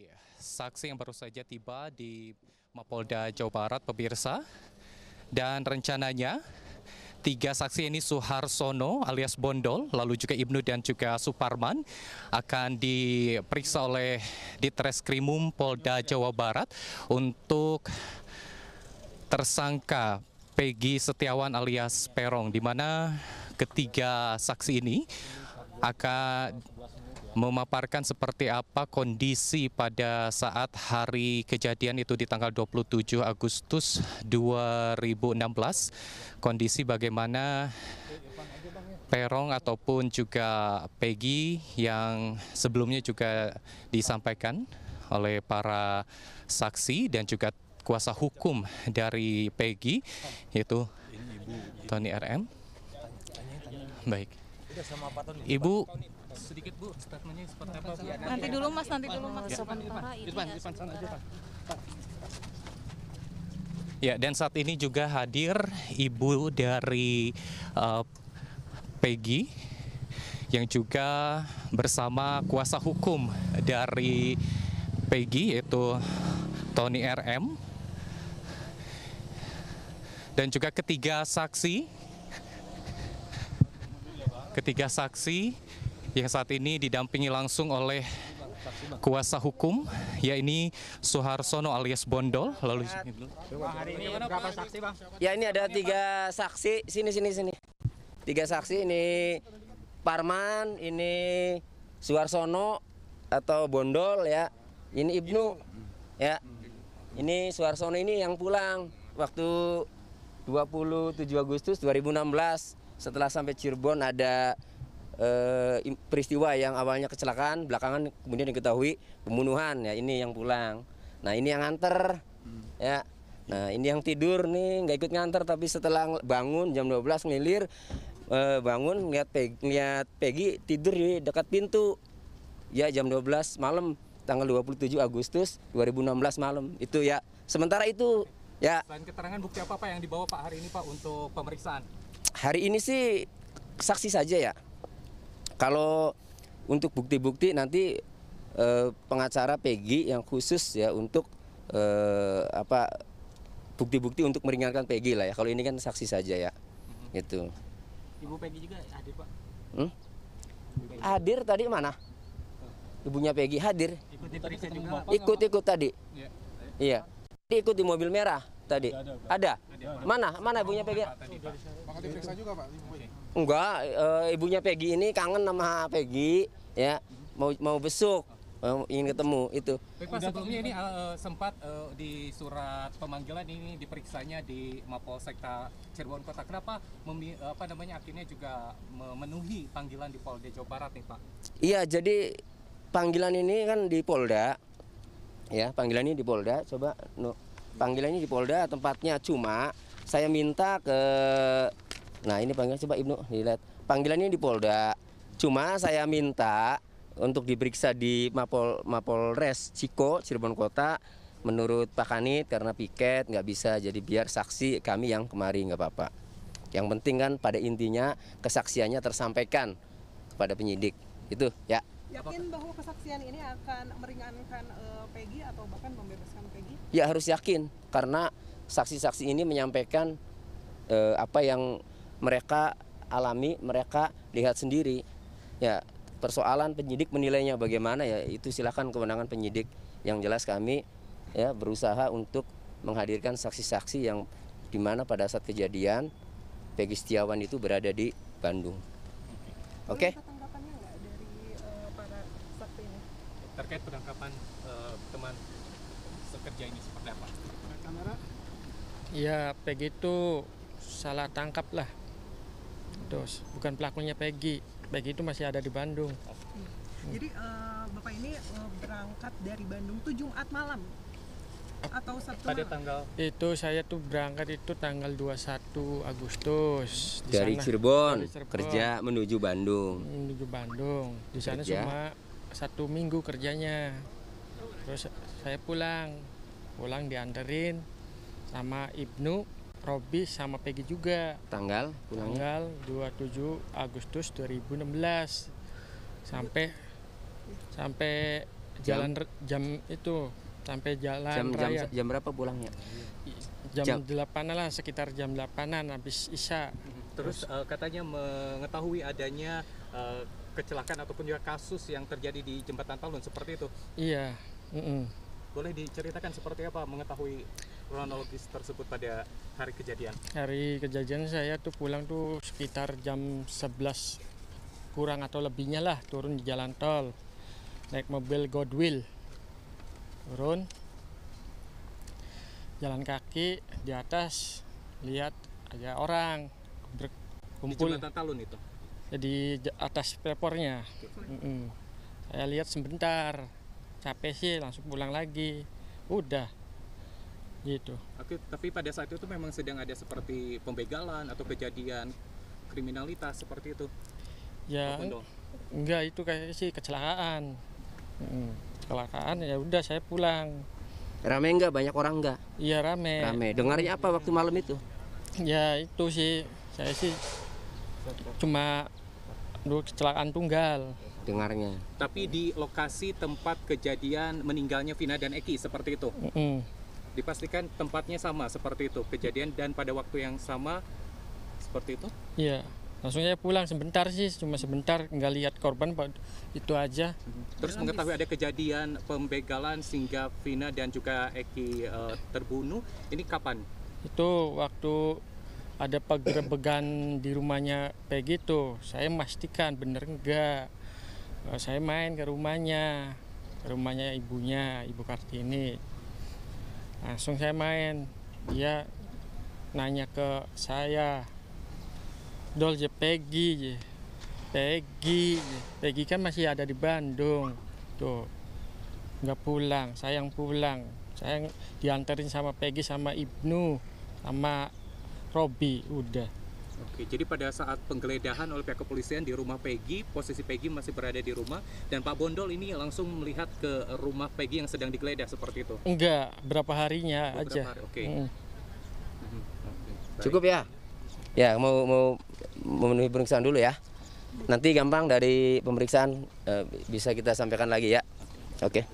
Iya. saksi yang baru saja tiba di Mapolda Jawa Barat, pemirsa. Dan rencananya tiga saksi ini Suharsono alias Bondol, lalu juga Ibnu dan juga Suparman akan diperiksa oleh Ditreskrimum Polda Jawa Barat untuk tersangka Peggy Setiawan alias Perong, di mana ketiga saksi ini akan memaparkan seperti apa kondisi pada saat hari kejadian itu di tanggal 27 Agustus 2016. Kondisi bagaimana Perong ataupun juga Peggy yang sebelumnya juga disampaikan oleh para saksi dan juga kuasa hukum dari Peggy yaitu Tony RM. Baik. Ibu sedikit Bu statementnya seperti apa Bu? Nanti dulu Mas, nanti dulu Mas. Ya. Di depan, depan sana aja Pak. Ya, dan saat ini juga hadir ibu dari uh, Peggy yang juga bersama kuasa hukum dari Peggy yaitu Tony RM dan juga ketiga saksi ketiga saksi yang saat ini didampingi langsung oleh kuasa hukum ya ini Suharsono alias Bondol lalu hari ini berapa saksi bang ya ini ada tiga saksi sini sini sini tiga saksi ini Parman ini Suharsono atau Bondol ya ini Ibnu ya ini Suharsono ini yang pulang waktu 27 Agustus 2016 setelah sampai Cirebon ada eh, peristiwa yang awalnya kecelakaan, belakangan kemudian diketahui pembunuhan ya ini yang pulang. Nah ini yang nganter hmm. ya. Nah ini yang tidur nih nggak ikut nganter tapi setelah bangun jam 12 ngelir eh, bangun lihat Peggy, lihat Peggy tidur di dekat pintu. Ya jam 12 malam tanggal 27 Agustus 2016 malam. Itu ya. Sementara itu ya. Selain keterangan bukti apa apa yang dibawa Pak hari ini Pak untuk pemeriksaan? Hari ini sih saksi saja ya. Kalau untuk bukti-bukti nanti eh, pengacara PG yang khusus ya untuk eh, apa bukti-bukti untuk meringankan PG lah ya. Kalau ini kan saksi saja ya. hmm Gitu. Ibu Peggy juga hadir, Pak. Hmm? Hadir tadi mana? Ibunya Peggy hadir. Ikut ikut tadi. Iya. iya. Tadi ikut di mobil merah tadi. Ada. ada. ada. ada. Mana? Mana ibunya Peggy? Bakal Pak. Enggak, e, ibunya Peggy ini kangen sama Peggy ya, mau mau besuk ingin ketemu itu. Pak, sebelumnya ini uh, sempat uh, di surat pemanggilan ini diperiksanya di Mapolsek Cirebon Kota. Kenapa memi, apa namanya akhirnya juga memenuhi panggilan di Polda Jawa Barat nih, Pak? Iya, jadi panggilan ini kan di Polda. Ya, panggilan ini di Polda. Coba no. Panggilan ini di Polda tempatnya cuma saya minta ke Nah ini panggilan coba Ibnu dilihat. Panggilannya di Polda. Cuma saya minta untuk diperiksa di Mapol Mapolres Ciko Cirebon Kota menurut Pak Kanit karena piket nggak bisa jadi biar saksi kami yang kemari nggak apa-apa. Yang penting kan pada intinya kesaksiannya tersampaikan kepada penyidik. Itu ya. Yakin bahwa kesaksian ini akan meringankan uh, Peggy atau bahkan membebaskan Peggy? Ya harus yakin karena saksi-saksi ini menyampaikan uh, apa yang mereka alami, mereka lihat sendiri. Ya, persoalan penyidik menilainya bagaimana ya itu silakan kewenangan penyidik. Yang jelas kami ya berusaha untuk menghadirkan saksi-saksi yang di mana pada saat kejadian Peggy Setiawan itu berada di Bandung. Oke. Okay? Eh, terkait penangkapan uh, teman sekerja ini seperti apa? Kamera? Ya, Peggy itu salah tangkap lah Dos, bukan pelakunya Peggy. Peggy itu masih ada di Bandung. Hmm. Jadi uh, Bapak ini uh, berangkat dari Bandung tuh Jumat malam atau Sabtu pada tanggal itu saya tuh berangkat itu tanggal 21 Agustus di dari, Cirebon, dari Cirebon kerja menuju Bandung menuju Bandung di sana kerja. cuma satu minggu kerjanya terus saya pulang pulang dianterin sama Ibnu Robi sama Peggy juga. Tanggal? Pulangnya? Tanggal 27 Agustus 2016 sampai sampai jalan jam itu sampai jalan jam, raya. Jam, jam berapa pulangnya? Jam, jam 8 lah sekitar jam 8-an habis Isya. Terus, Terus uh, katanya mengetahui adanya uh, kecelakaan ataupun juga kasus yang terjadi di jembatan Talun seperti itu. Iya. Mm -mm. Boleh diceritakan seperti apa mengetahui kronologis tersebut pada hari kejadian? Hari kejadian saya tuh pulang tuh sekitar jam 11 kurang atau lebihnya lah turun di jalan tol naik mobil Godwill turun jalan kaki di atas lihat ada orang kumpul di Talun itu jadi ya, atas pepornya mm -mm. saya lihat sebentar capek sih langsung pulang lagi udah gitu oke tapi pada saat itu memang sedang ada seperti pembegalan atau kejadian kriminalitas seperti itu ya enggak itu kayak sih kecelakaan hmm, kecelakaan ya udah saya pulang rame enggak banyak orang enggak iya rame rame dengarnya apa waktu malam itu ya itu sih saya sih cuma dua kecelakaan tunggal dengarnya tapi di lokasi tempat kejadian meninggalnya Vina dan Eki seperti itu mm -hmm dipastikan tempatnya sama seperti itu kejadian dan pada waktu yang sama seperti itu? Iya. Langsung saya pulang sebentar sih, cuma sebentar nggak lihat korban itu aja. Mhm. Terus mengetahui ada kejadian pembegalan sehingga Vina dan juga Eki uh, terbunuh, ini kapan? Itu waktu ada penggerebegan di rumahnya Peggy tuh, saya memastikan bener enggak saya main ke rumahnya, ke rumahnya ibunya, Ibu Kartini langsung saya main dia nanya ke saya Dol je Peggy je. Peggy Peggy kan masih ada di Bandung tuh nggak pulang sayang pulang sayang diantarin sama Peggy sama Ibnu sama Robi udah Oke, jadi pada saat penggeledahan oleh pihak kepolisian di rumah Peggy, posisi Peggy masih berada di rumah dan Pak Bondol ini langsung melihat ke rumah Peggy yang sedang digeledah seperti itu. Enggak, berapa harinya oh, berapa aja. Hari, Oke. Mm-hmm. Cukup ya? Ya, mau mau memenuhi pemeriksaan dulu ya. Nanti gampang dari pemeriksaan eh, bisa kita sampaikan lagi ya. Oke.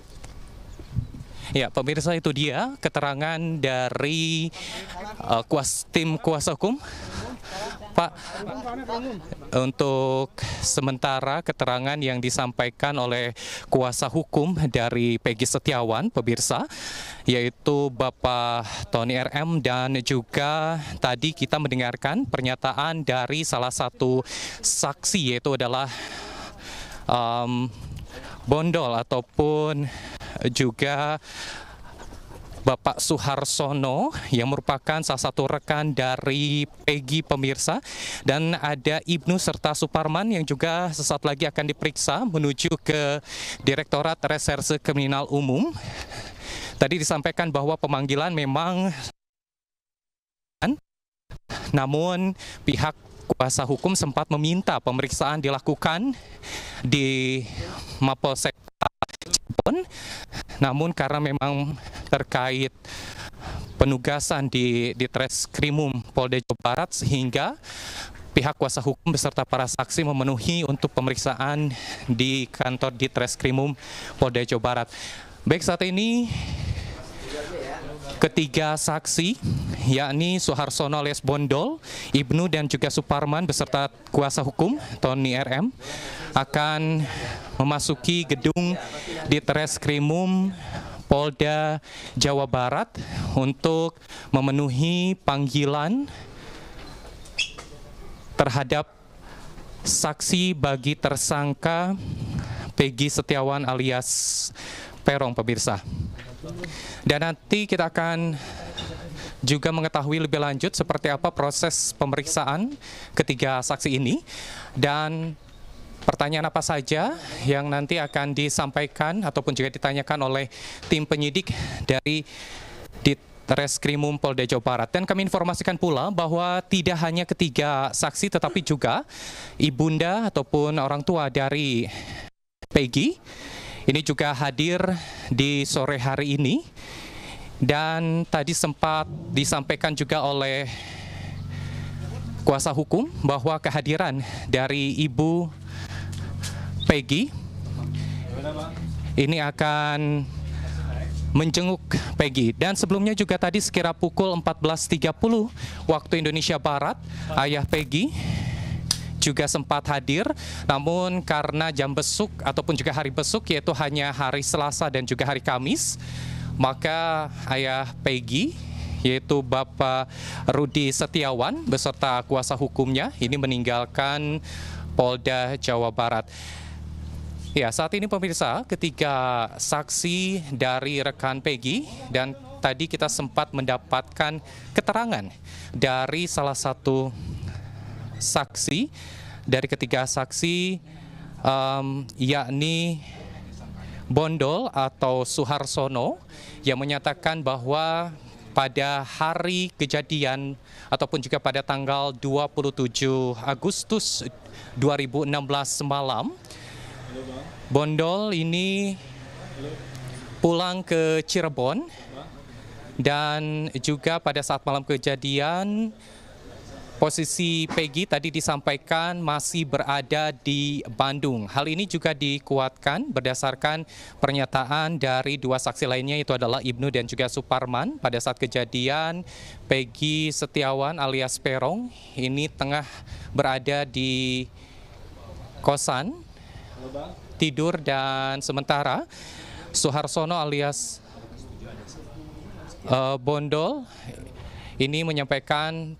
Ya, pemirsa itu dia keterangan dari uh, kuas tim kuasa hukum Pak, untuk sementara keterangan yang disampaikan oleh kuasa hukum dari Peggy Setiawan, pemirsa, yaitu Bapak Tony RM dan juga tadi kita mendengarkan pernyataan dari salah satu saksi yaitu adalah um, Bondol ataupun juga Bapak Suharsono yang merupakan salah satu rekan dari Pegi pemirsa dan ada Ibnu serta Suparman yang juga sesaat lagi akan diperiksa menuju ke Direktorat Reserse Kriminal Umum. Tadi disampaikan bahwa pemanggilan memang namun pihak kuasa hukum sempat meminta pemeriksaan dilakukan di Mapolsek tahun. Namun karena memang terkait penugasan di di Treskrimum Polda Jawa Barat sehingga pihak kuasa hukum beserta para saksi memenuhi untuk pemeriksaan di kantor di Treskrimum Polda Jawa Barat. Baik saat ini ketiga saksi yakni Suharsono Bondol, Ibnu dan juga Suparman beserta kuasa hukum Tony RM akan memasuki gedung di krimum Polda Jawa Barat untuk memenuhi panggilan terhadap saksi bagi tersangka Peggy Setiawan alias Perong pemirsa. Dan nanti kita akan juga mengetahui lebih lanjut seperti apa proses pemeriksaan ketiga saksi ini dan pertanyaan apa saja yang nanti akan disampaikan ataupun juga ditanyakan oleh tim penyidik dari Reskrimum Polda Jawa Barat. Dan kami informasikan pula bahwa tidak hanya ketiga saksi tetapi juga ibunda ataupun orang tua dari Peggy ini juga hadir di sore hari ini. Dan tadi sempat disampaikan juga oleh kuasa hukum bahwa kehadiran dari ibu Peggy. Ini akan menjenguk Peggy. Dan sebelumnya juga tadi sekira pukul 14.30 waktu Indonesia Barat, ayah Peggy juga sempat hadir, namun karena jam besuk ataupun juga hari besuk yaitu hanya hari Selasa dan juga hari Kamis, maka ayah Peggy yaitu Bapak Rudi Setiawan beserta kuasa hukumnya ini meninggalkan Polda Jawa Barat. Ya, saat ini pemirsa, ketiga saksi dari rekan Peggy dan tadi kita sempat mendapatkan keterangan dari salah satu saksi dari ketiga saksi um, yakni Bondol atau Suharsono yang menyatakan bahwa pada hari kejadian ataupun juga pada tanggal 27 Agustus 2016 semalam Bondol ini pulang ke Cirebon dan juga pada saat malam kejadian posisi Peggy tadi disampaikan masih berada di Bandung. Hal ini juga dikuatkan berdasarkan pernyataan dari dua saksi lainnya yaitu adalah Ibnu dan juga Suparman pada saat kejadian Peggy Setiawan alias Perong ini tengah berada di kosan tidur dan sementara Suharsono alias uh, Bondol ini menyampaikan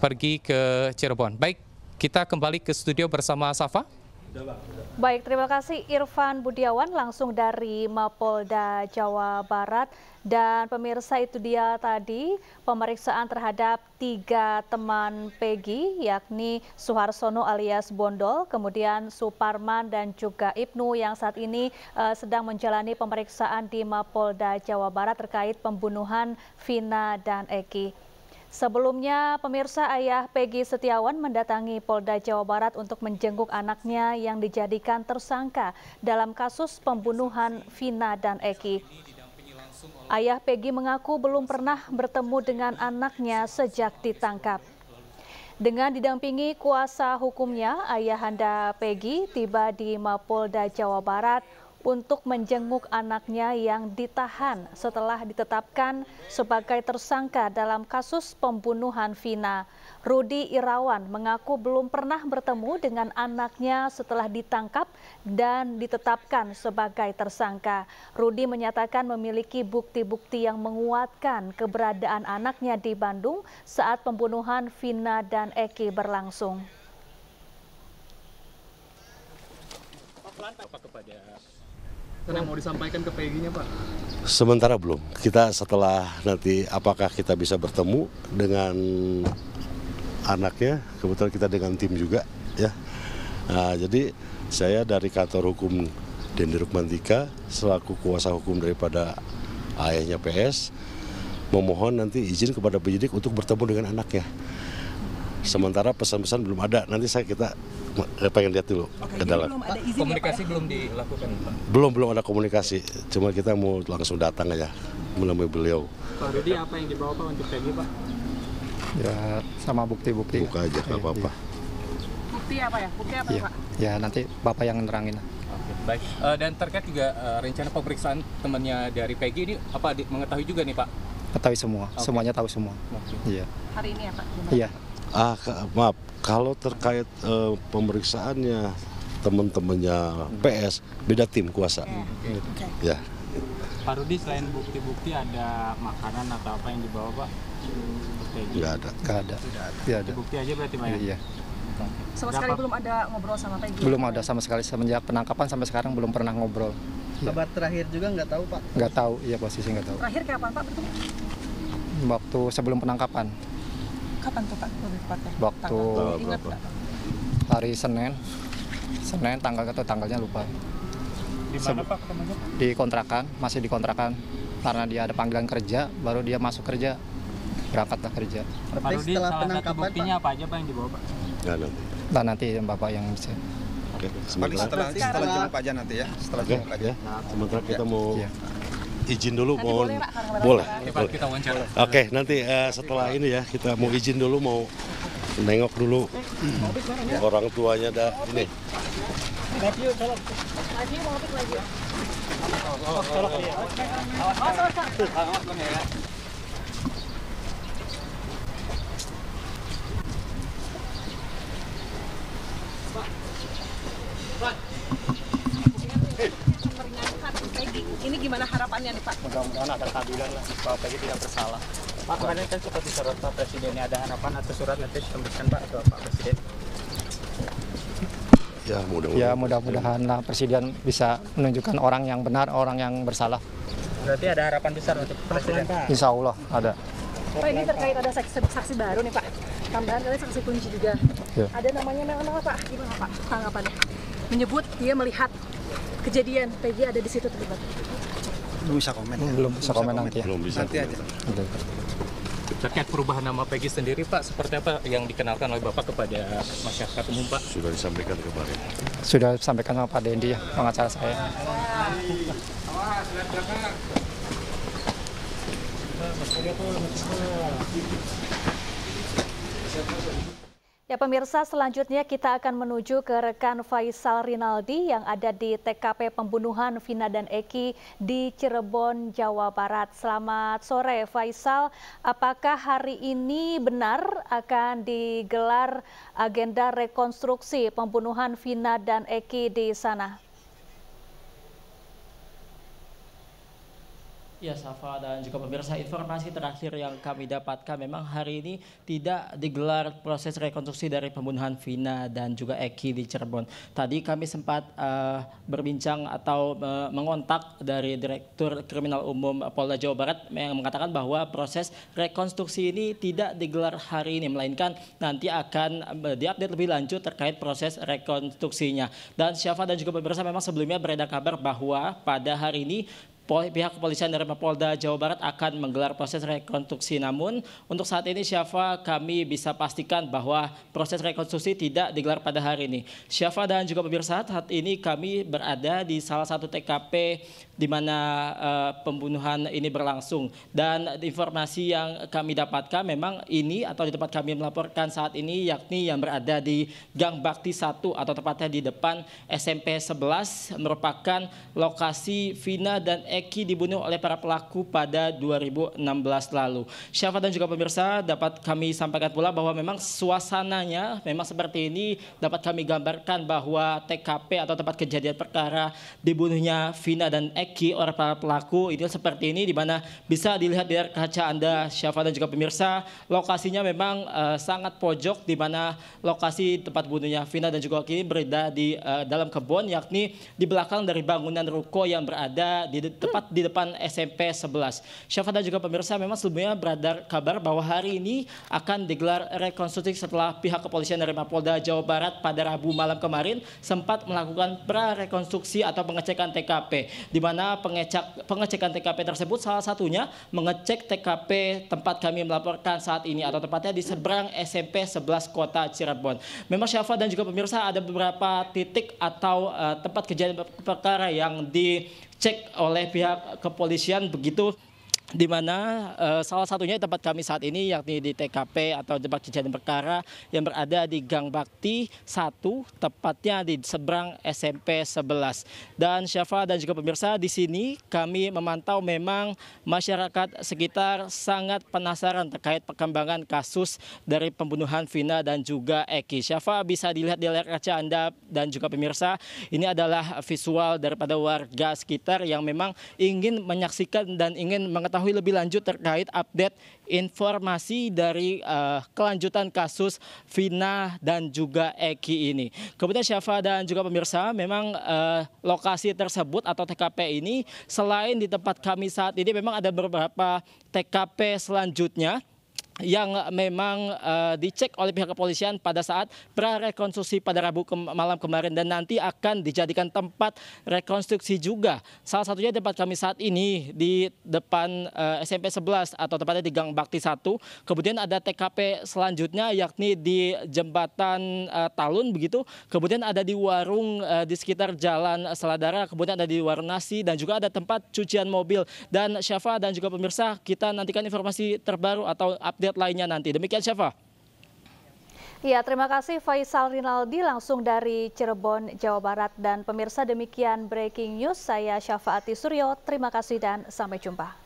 pergi ke Cirebon. Baik, kita kembali ke studio bersama Safa. Baik, terima kasih Irfan Budiawan langsung dari Mapolda Jawa Barat. Dan pemirsa itu dia tadi pemeriksaan terhadap tiga teman Peggy yakni Suharsono alias Bondol, kemudian Suparman dan juga Ibnu yang saat ini uh, sedang menjalani pemeriksaan di Mapolda Jawa Barat terkait pembunuhan Vina dan Eki. Sebelumnya, pemirsa ayah Peggy Setiawan mendatangi Polda Jawa Barat untuk menjenguk anaknya yang dijadikan tersangka dalam kasus pembunuhan Vina dan Eki. Ayah Peggy mengaku belum pernah bertemu dengan anaknya sejak ditangkap. Dengan didampingi kuasa hukumnya, Ayah ayahanda Peggy tiba di Mapolda Jawa Barat untuk menjenguk anaknya yang ditahan setelah ditetapkan sebagai tersangka dalam kasus pembunuhan Vina. Rudi Irawan mengaku belum pernah bertemu dengan anaknya setelah ditangkap dan ditetapkan sebagai tersangka. Rudi menyatakan memiliki bukti-bukti yang menguatkan keberadaan anaknya di Bandung saat pembunuhan Vina dan Eki berlangsung. Apa kepada yang mau disampaikan ke PG-nya Pak? Sementara belum. Kita setelah nanti apakah kita bisa bertemu dengan anaknya, kebetulan kita dengan tim juga ya. Nah, jadi saya dari kantor hukum Dendi Rukmantika selaku kuasa hukum daripada ayahnya PS memohon nanti izin kepada penyidik untuk bertemu dengan anaknya. Sementara pesan-pesan belum ada. Nanti saya kita Eh, pengen lihat dulu Oke, ke dalam. Belum ada izin ya, komunikasi ya, belum dilakukan. Belum belum ada komunikasi, cuma kita mau langsung datang aja menemui beliau. Pak Rudi apa yang dibawa Pak untuk Peggy Pak? Ya sama bukti-bukti. Buka aja nggak iya, apa-apa. Iya. Bukti apa ya? Bukti apa ya, Pak? Ya nanti Bapak yang ngerangin. Oke, baik. Uh, dan terkait juga uh, rencana pemeriksaan temannya dari Peggy ini apa di, mengetahui juga nih Pak? Ketahui semua, okay. semuanya tahu semua. Okay. Iya. Hari ini ya Pak? Iya. Ah, maaf, kalau terkait uh, pemeriksaannya teman-temannya PS beda tim kuasa. Ya. Okay. Hmm. ya. Pak Rudi selain bukti-bukti ada makanan atau apa yang dibawa Pak? Tidak ada. Tidak ada. Tidak ada. Tidak ada. Bukti aja berarti Pak? Ya? Iya. Sama sekali belum ada ngobrol sama Pak. Belum ada sama sekali semenjak penangkapan sampai sekarang belum pernah ngobrol. Iya. Kabar ya. terakhir juga nggak tahu Pak? Nggak tahu, iya posisi nggak tahu. Terakhir kapan Pak bertemu? Waktu sebelum penangkapan kapan tuh Pak lebih Waktu tanggal, hari Senin. Senin tanggal atau tanggalnya lupa. Di mana Pak ketemunya? Di kontrakan, masih di kontrakan. Karena dia ada panggilan kerja, baru dia masuk kerja. Berangkatlah kerja. Rudi, setelah penangkapan buktinya apa aja Pak yang dibawa Pak? Nggak, nanti. Nah, nanti Bapak yang bisa. Oke, setelah, setelah jenguk aja nanti ya. Setelah jenguk aja. Ya. Sementara kita mau ya izin dulu nanti mau boleh, boleh. Oke, nanti uh, setelah ini ya kita mau izin dulu mau nengok dulu orang tuanya dah ini. gimana harapannya nih Pak? Mudah-mudahan ada keadilan lah, Pak Peggy tidak bersalah. Pak, kemarin kan sempat disorot Pak Presiden, ada harapan atau surat nanti ditembuskan Pak ke Pak Presiden? Ya mudah-mudahan. Ya mudah-mudahan lah Presiden bisa menunjukkan orang yang benar, orang yang bersalah. Berarti ada harapan besar untuk Presiden? Insya Allah ada. Pak ini terkait ada saksi, saksi baru nih Pak. Tambahan kali saksi kunci juga. Ya. Ada namanya memang Pak. Gimana Pak tanggapannya? Menyebut dia melihat kejadian Peggy ada di situ terlibat belum bisa komen. Ya? Belum bisa komen, nanti ya. Belum bisa. Nanti aja. Terkait perubahan nama Peggy sendiri, Pak, seperti apa yang dikenalkan oleh Bapak kepada masyarakat umum, Pak? Sudah disampaikan kemarin. Sudah disampaikan sama Pak Dendi, ya, pengacara saya. Mas Ya pemirsa, selanjutnya kita akan menuju ke rekan Faisal Rinaldi yang ada di TKP pembunuhan Vina dan Eki di Cirebon, Jawa Barat. Selamat sore Faisal, apakah hari ini benar akan digelar agenda rekonstruksi pembunuhan Vina dan Eki di sana? Ya Safa dan juga pemirsa informasi terakhir yang kami dapatkan memang hari ini tidak digelar proses rekonstruksi dari pembunuhan Vina dan juga Eki di Cirebon. Tadi kami sempat uh, berbincang atau uh, mengontak dari Direktur Kriminal Umum Polda Jawa Barat yang mengatakan bahwa proses rekonstruksi ini tidak digelar hari ini melainkan nanti akan eh, diupdate lebih lanjut terkait proses rekonstruksinya. Dan Syafa dan juga pemirsa memang sebelumnya beredar kabar bahwa pada hari ini pihak kepolisian dari Polda Jawa Barat akan menggelar proses rekonstruksi. Namun untuk saat ini Syafa kami bisa pastikan bahwa proses rekonstruksi tidak digelar pada hari ini. Syafa dan juga pemirsa saat ini kami berada di salah satu TKP di mana uh, pembunuhan ini berlangsung dan informasi yang kami dapatkan memang ini atau di tempat kami melaporkan saat ini yakni yang berada di Gang Bakti 1 atau tepatnya di depan SMP 11 merupakan lokasi Vina dan Eki dibunuh oleh para pelaku pada 2016 lalu. Syafa dan juga pemirsa dapat kami sampaikan pula bahwa memang suasananya memang seperti ini dapat kami gambarkan bahwa TKP atau tempat kejadian perkara dibunuhnya Vina dan Eki oleh para pelaku itu seperti ini di mana bisa dilihat di kaca Anda Syafa dan juga pemirsa lokasinya memang uh, sangat pojok di mana lokasi tempat bunuhnya Vina dan juga Eki berada di uh, dalam kebun yakni di belakang dari bangunan ruko yang berada di tepat di depan SMP 11. Syafa dan juga pemirsa memang sebelumnya beredar kabar bahwa hari ini akan digelar rekonstruksi setelah pihak kepolisian dari Mapolda Jawa Barat pada Rabu malam kemarin sempat melakukan pra rekonstruksi atau pengecekan TKP di mana pengecek pengecekan TKP tersebut salah satunya mengecek TKP tempat kami melaporkan saat ini atau tepatnya di seberang SMP 11 Kota Cirebon. Memang Syafa dan juga pemirsa ada beberapa titik atau uh, tempat kejadian perkara yang di cek oleh pihak kepolisian begitu di mana uh, salah satunya tempat kami saat ini yakni di TKP atau tempat kejadian perkara yang berada di Gang Bakti 1 tepatnya di seberang SMP 11. Dan Syafa dan juga pemirsa di sini kami memantau memang masyarakat sekitar sangat penasaran terkait perkembangan kasus dari pembunuhan Vina dan juga Eki. Syafa bisa dilihat di layar kaca Anda dan juga pemirsa ini adalah visual daripada warga sekitar yang memang ingin menyaksikan dan ingin mengetahui mengetahui lebih lanjut terkait update informasi dari uh, kelanjutan kasus Vina dan juga Eki ini. Kemudian Syafa dan juga pemirsa, memang uh, lokasi tersebut atau TKP ini selain di tempat kami saat ini memang ada beberapa TKP selanjutnya yang eh, memang uh, dicek oleh pihak kepolisian pada saat prarekonstruksi pada Rabu ke malam kemarin dan nanti akan dijadikan tempat rekonstruksi juga. Salah satunya tempat kami saat ini di depan uh, SMP 11 atau tepatnya di Gang Bakti 1. Kemudian ada TKP selanjutnya yakni di jembatan uh, Talun begitu. Kemudian ada di warung uh, di sekitar Jalan Seladara, kemudian ada di warung nasi dan juga ada tempat cucian mobil. Dan Syafa dan juga pemirsa kita nantikan informasi terbaru atau update update lainnya nanti. Demikian Syafa. Ya, terima kasih Faisal Rinaldi langsung dari Cirebon, Jawa Barat. Dan pemirsa demikian Breaking News, saya Syafaati Suryo. Terima kasih dan sampai jumpa.